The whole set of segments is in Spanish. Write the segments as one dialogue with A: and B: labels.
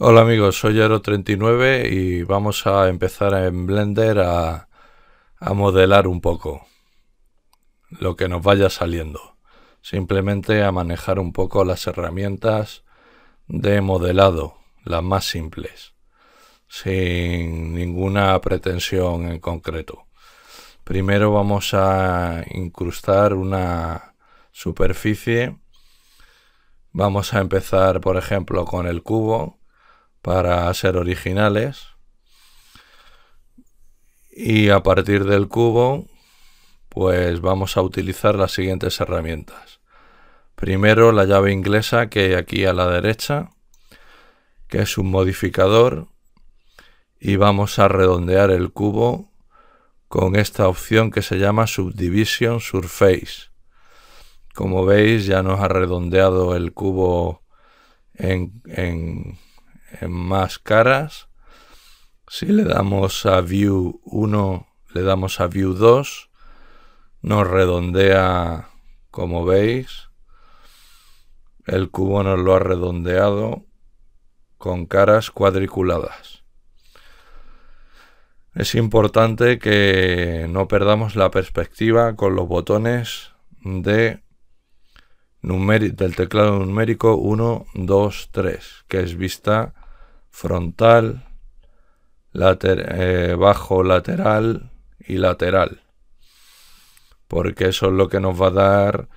A: Hola amigos, soy aero 39 y vamos a empezar en Blender a, a modelar un poco lo que nos vaya saliendo. Simplemente a manejar un poco las herramientas de modelado, las más simples, sin ninguna pretensión en concreto. Primero vamos a incrustar una superficie. Vamos a empezar, por ejemplo, con el cubo para ser originales. Y a partir del cubo, pues vamos a utilizar las siguientes herramientas. Primero la llave inglesa que hay aquí a la derecha, que es un modificador. Y vamos a redondear el cubo con esta opción que se llama Subdivision Surface. Como veis ya nos ha redondeado el cubo en, en más caras. Si le damos a view 1, le damos a view 2, nos redondea, como veis. El cubo nos lo ha redondeado con caras cuadriculadas. Es importante que no perdamos la perspectiva con los botones de del teclado numérico 1, 2, 3, que es vista frontal, eh, bajo lateral y lateral. Porque eso es lo que nos va a dar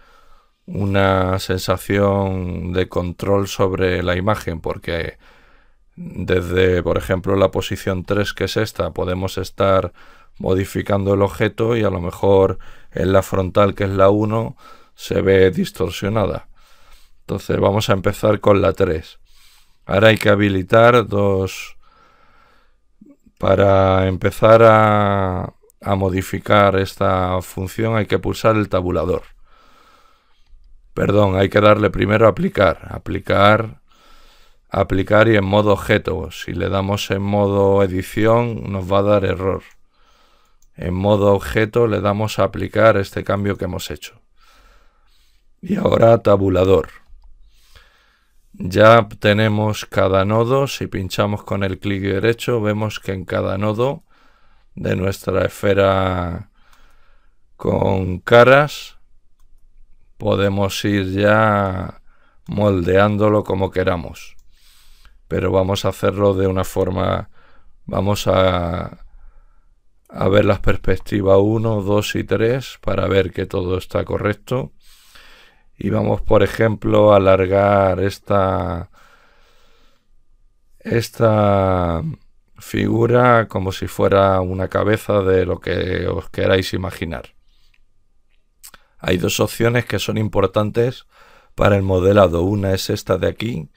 A: una sensación de control sobre la imagen. Porque desde, por ejemplo, la posición 3, que es esta, podemos estar modificando el objeto y a lo mejor en la frontal, que es la 1, se ve distorsionada. Entonces vamos a empezar con la 3. Ahora hay que habilitar dos para empezar a, modificar esta función hay que pulsar el tabulador. Perdón, hay que darle primero a aplicar, aplicar, aplicar y en modo objeto. Si le damos en modo edición nos va a dar error. En modo objeto le damos a aplicar este cambio que hemos hecho. Y ahora tabulador. Ya tenemos cada nodo, si pinchamos con el clic derecho vemos que en cada nodo de nuestra esfera con caras podemos ir ya moldeándolo como queramos. Pero vamos a hacerlo de una forma, vamos a, a ver las perspectivas 1, 2 y 3 para ver que todo está correcto y vamos, por ejemplo, a alargar esta, esta figura como si fuera una cabeza de lo que os queráis imaginar. Hay dos opciones que son importantes para el modelado. Una es esta de aquí,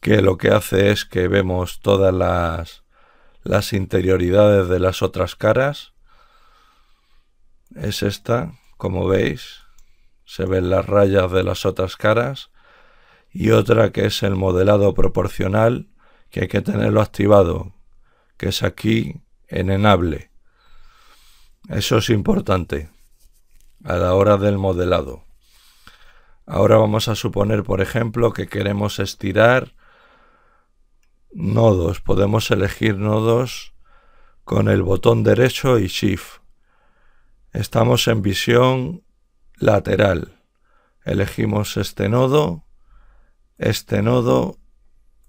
A: que lo que hace es que vemos todas las, las interioridades de las otras caras. Es esta, como veis se ven las rayas de las otras caras, y otra que es el modelado proporcional, que hay que tenerlo activado, que es aquí en Enable. Eso es importante a la hora del modelado. Ahora vamos a suponer, por ejemplo, que queremos estirar nodos. Podemos elegir nodos con el botón derecho y Shift. Estamos en visión lateral. Elegimos este nodo, este nodo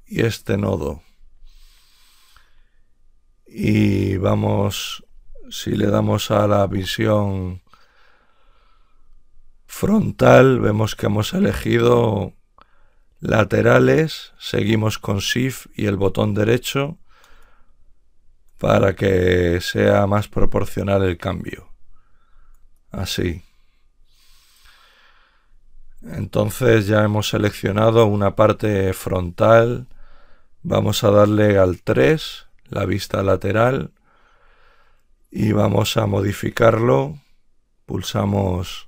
A: y este nodo. Y vamos, si le damos a la visión frontal, vemos que hemos elegido laterales, seguimos con Shift y el botón derecho para que sea más proporcional el cambio. Así. Entonces ya hemos seleccionado una parte frontal. Vamos a darle al 3, la vista lateral, y vamos a modificarlo. Pulsamos,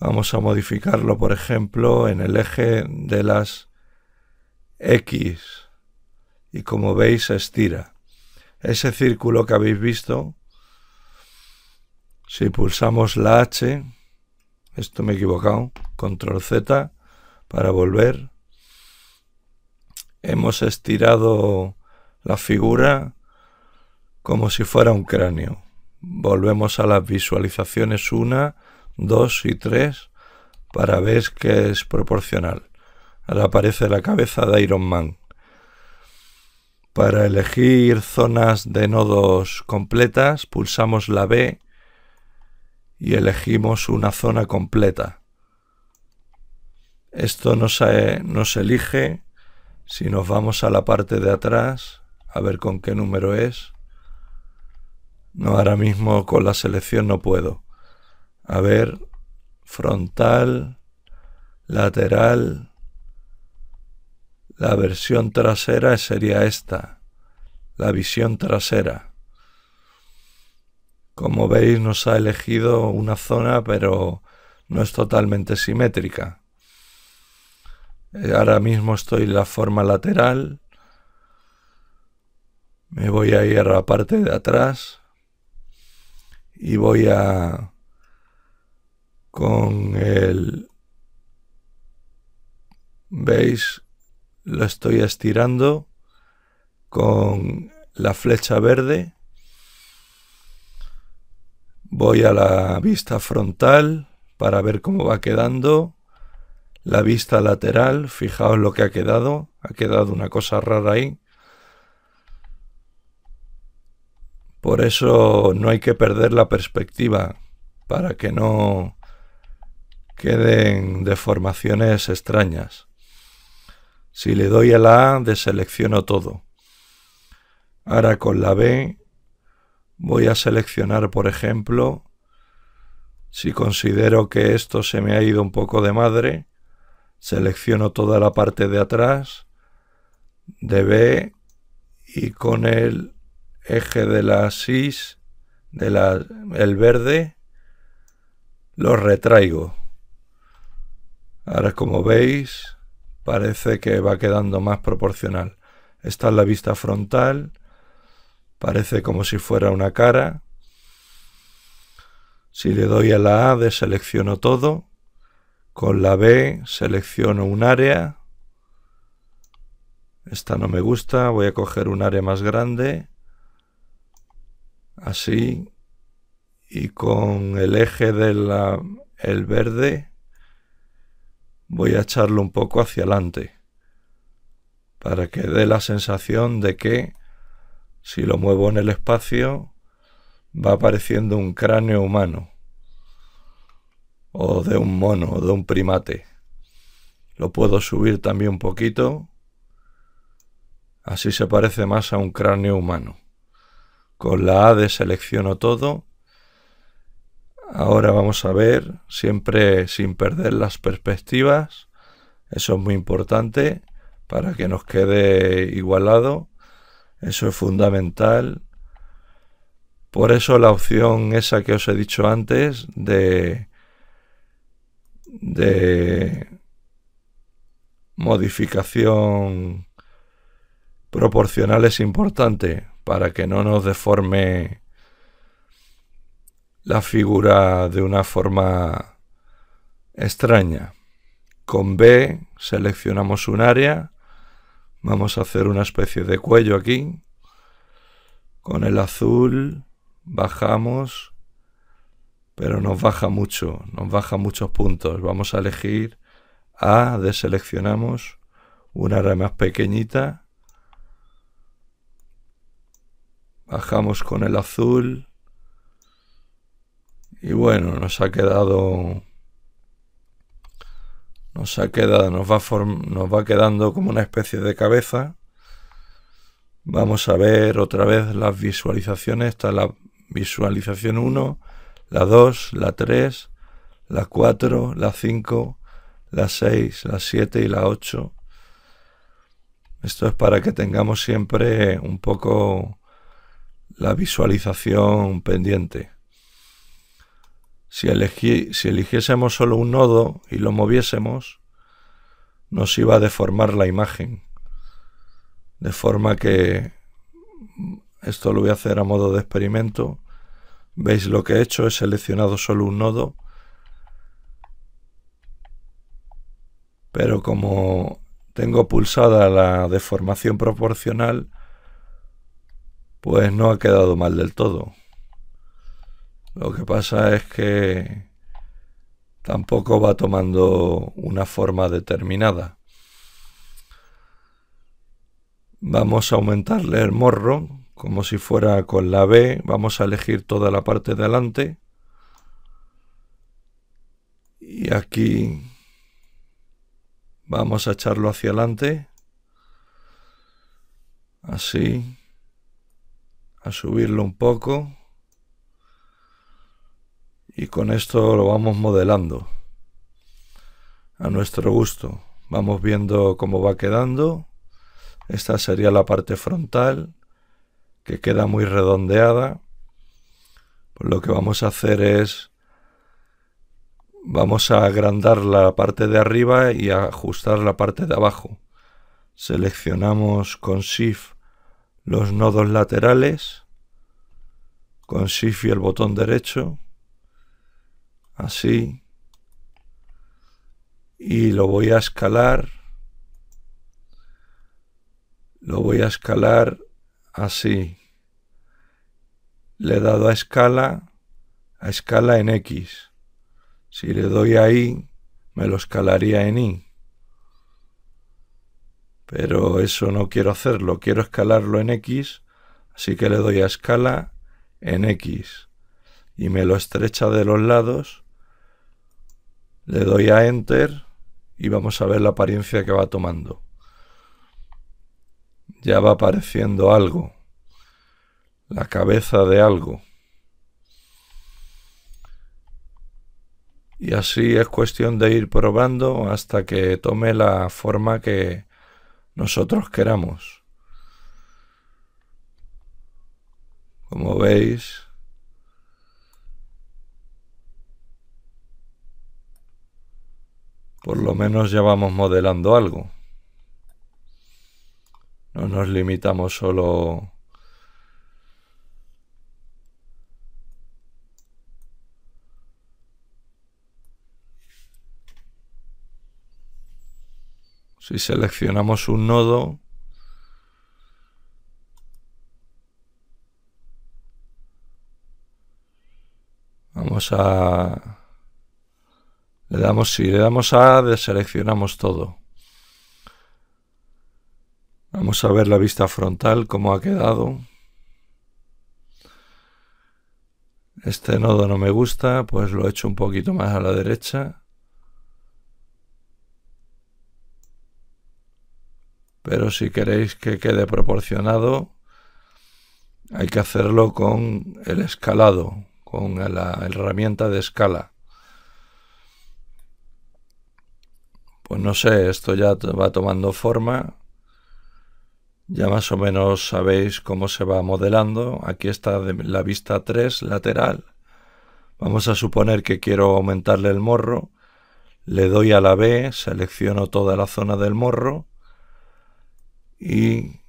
A: vamos a modificarlo, por ejemplo, en el eje de las X. Y como veis, se estira. Ese círculo que habéis visto, si pulsamos la H, esto me he equivocado. Control Z para volver. Hemos estirado la figura como si fuera un cráneo. Volvemos a las visualizaciones 1, 2 y 3 para ver que es proporcional. Ahora aparece la cabeza de Iron Man. Para elegir zonas de nodos completas pulsamos la B y elegimos una zona completa. Esto no se elige si nos vamos a la parte de atrás, a ver con qué número es. No, ahora mismo con la selección no puedo. A ver, frontal, lateral. La versión trasera sería esta, la visión trasera. Como veis nos ha elegido una zona pero no es totalmente simétrica. Eh, ahora mismo estoy en la forma lateral. Me voy a ir a la parte de atrás y voy a con el veis lo estoy estirando con la flecha verde Voy a la vista frontal para ver cómo va quedando. La vista lateral, fijaos lo que ha quedado. Ha quedado una cosa rara ahí. Por eso no hay que perder la perspectiva para que no queden deformaciones extrañas. Si le doy a la A, deselecciono todo. Ahora con la B Voy a seleccionar, por ejemplo, si considero que esto se me ha ido un poco de madre, selecciono toda la parte de atrás de B y con el eje de la sis, de la, el verde, lo retraigo. Ahora como veis parece que va quedando más proporcional. Esta es la vista frontal Parece como si fuera una cara. Si le doy a la A, deselecciono todo. Con la B selecciono un área. Esta no me gusta, voy a coger un área más grande. Así. Y con el eje del el verde voy a echarlo un poco hacia adelante para que dé la sensación de que si lo muevo en el espacio, va apareciendo un cráneo humano, o de un mono, o de un primate. Lo puedo subir también un poquito, así se parece más a un cráneo humano. Con la A deselecciono todo. Ahora vamos a ver, siempre sin perder las perspectivas, eso es muy importante para que nos quede igualado. Eso es fundamental. Por eso la opción esa que os he dicho antes de, modificación proporcional es importante para que no nos deforme la figura de una forma extraña. Con B seleccionamos un área Vamos a hacer una especie de cuello aquí. Con el azul bajamos, pero nos baja mucho, nos baja muchos puntos. Vamos a elegir A, deseleccionamos una área más pequeñita. Bajamos con el azul. Y bueno, nos ha quedado nos, ha quedado, nos, va nos va quedando como una especie de cabeza. Vamos a ver otra vez las visualizaciones. Está la visualización 1, la 2, la 3, la 4, la 5, la 6, la 7 y la 8. Esto es para que tengamos siempre un poco la visualización pendiente. Si, eligiésemos solo un nodo y lo moviésemos, nos iba a deformar la imagen. De forma que, esto lo voy a hacer a modo de experimento, veis lo que he hecho, he seleccionado solo un nodo, pero como tengo pulsada la deformación proporcional, pues no ha quedado mal del todo. Lo que pasa es que tampoco va tomando una forma determinada. Vamos a aumentarle el morro, como si fuera con la B, vamos a elegir toda la parte de adelante. Y aquí vamos a echarlo hacia adelante. Así. A subirlo un poco y con esto lo vamos modelando a nuestro gusto. Vamos viendo cómo va quedando. Esta sería la parte frontal que queda muy redondeada. Pues lo que vamos a hacer es vamos a agrandar la parte de arriba y ajustar la parte de abajo. Seleccionamos con Shift los nodos laterales, con Shift y el botón derecho, así, y lo voy a escalar, lo voy a escalar así. Le he dado a escala, a escala en X. Si le doy a Y, me lo escalaría en Y. Pero eso no quiero hacerlo, quiero escalarlo en X, así que le doy a escala en X y me lo estrecha de los lados le doy a Enter y vamos a ver la apariencia que va tomando. Ya va apareciendo algo. La cabeza de algo. Y así es cuestión de ir probando hasta que tome la forma que nosotros queramos. Como veis, Por lo menos ya vamos modelando algo. No nos limitamos solo... Si seleccionamos un nodo, vamos a le damos, si le damos a deseleccionamos todo. Vamos a ver la vista frontal, cómo ha quedado. Este nodo no me gusta, pues lo echo un poquito más a la derecha. Pero si queréis que quede proporcionado, hay que hacerlo con el escalado, con la herramienta de escala. Pues no sé, esto ya va tomando forma. Ya más o menos sabéis cómo se va modelando. Aquí está la vista 3 lateral. Vamos a suponer que quiero aumentarle el morro. Le doy a la B, selecciono toda la zona del morro y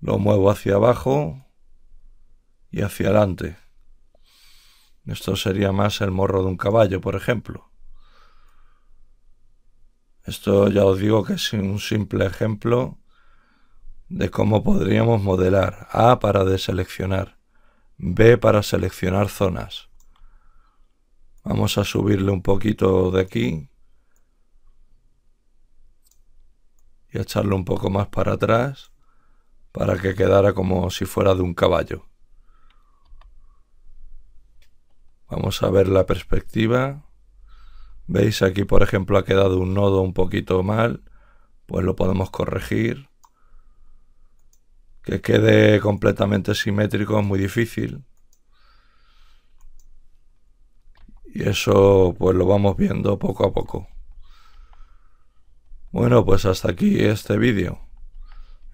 A: lo muevo hacia abajo y hacia adelante. Esto sería más el morro de un caballo, por ejemplo. Esto ya os digo que es un simple ejemplo de cómo podríamos modelar A para deseleccionar, B para seleccionar zonas. Vamos a subirle un poquito de aquí y a echarlo un poco más para atrás para que quedara como si fuera de un caballo. Vamos a ver la perspectiva. ¿Veis? Aquí, por ejemplo, ha quedado un nodo un poquito mal. Pues lo podemos corregir. Que quede completamente simétrico es muy difícil. Y eso pues lo vamos viendo poco a poco. Bueno, pues hasta aquí este vídeo.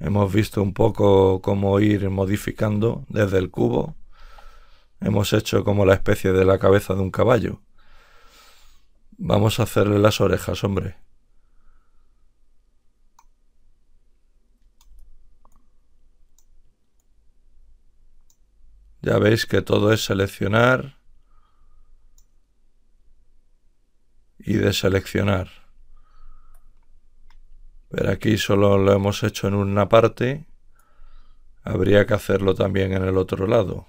A: Hemos visto un poco cómo ir modificando desde el cubo hemos hecho como la especie de la cabeza de un caballo. Vamos a hacerle las orejas, hombre. Ya veis que todo es seleccionar y deseleccionar. Pero aquí solo lo hemos hecho en una parte. Habría que hacerlo también en el otro lado.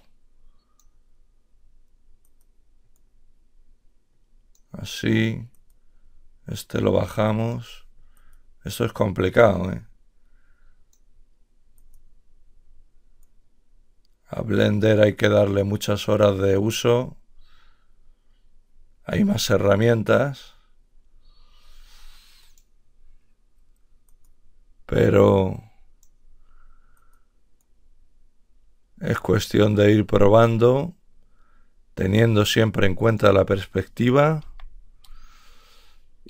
A: así, este lo bajamos. Eso es complicado, ¿eh? A Blender hay que darle muchas horas de uso. Hay más herramientas. Pero es cuestión de ir probando, teniendo siempre en cuenta la perspectiva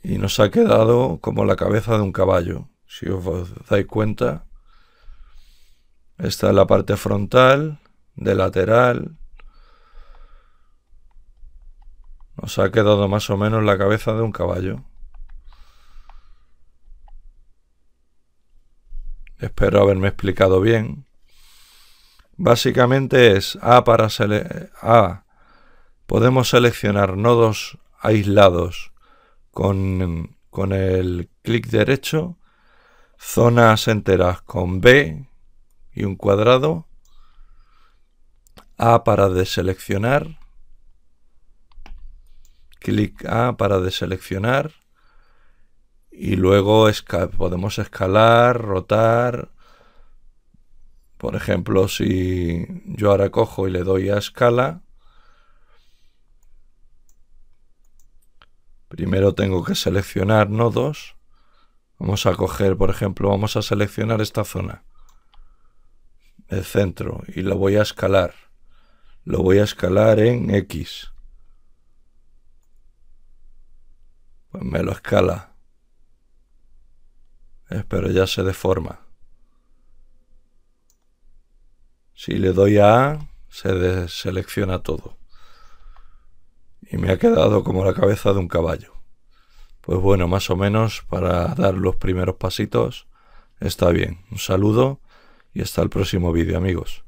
A: y nos ha quedado como la cabeza de un caballo. Si os dais cuenta, esta es la parte frontal, de lateral. Nos ha quedado más o menos la cabeza de un caballo. Espero haberme explicado bien. Básicamente es A para A. Podemos seleccionar nodos aislados con, el clic derecho, zonas enteras con B y un cuadrado, A para deseleccionar, clic A para deseleccionar y luego podemos escalar, rotar. Por ejemplo, si yo ahora cojo y le doy a escala, Primero tengo que seleccionar nodos. Vamos a coger, por ejemplo, vamos a seleccionar esta zona. El centro. Y lo voy a escalar. Lo voy a escalar en X. Pues me lo escala. Eh, pero ya se deforma. Si le doy a A, se deselecciona todo y me ha quedado como la cabeza de un caballo. Pues bueno, más o menos para dar los primeros pasitos está bien. Un saludo y hasta el próximo vídeo amigos.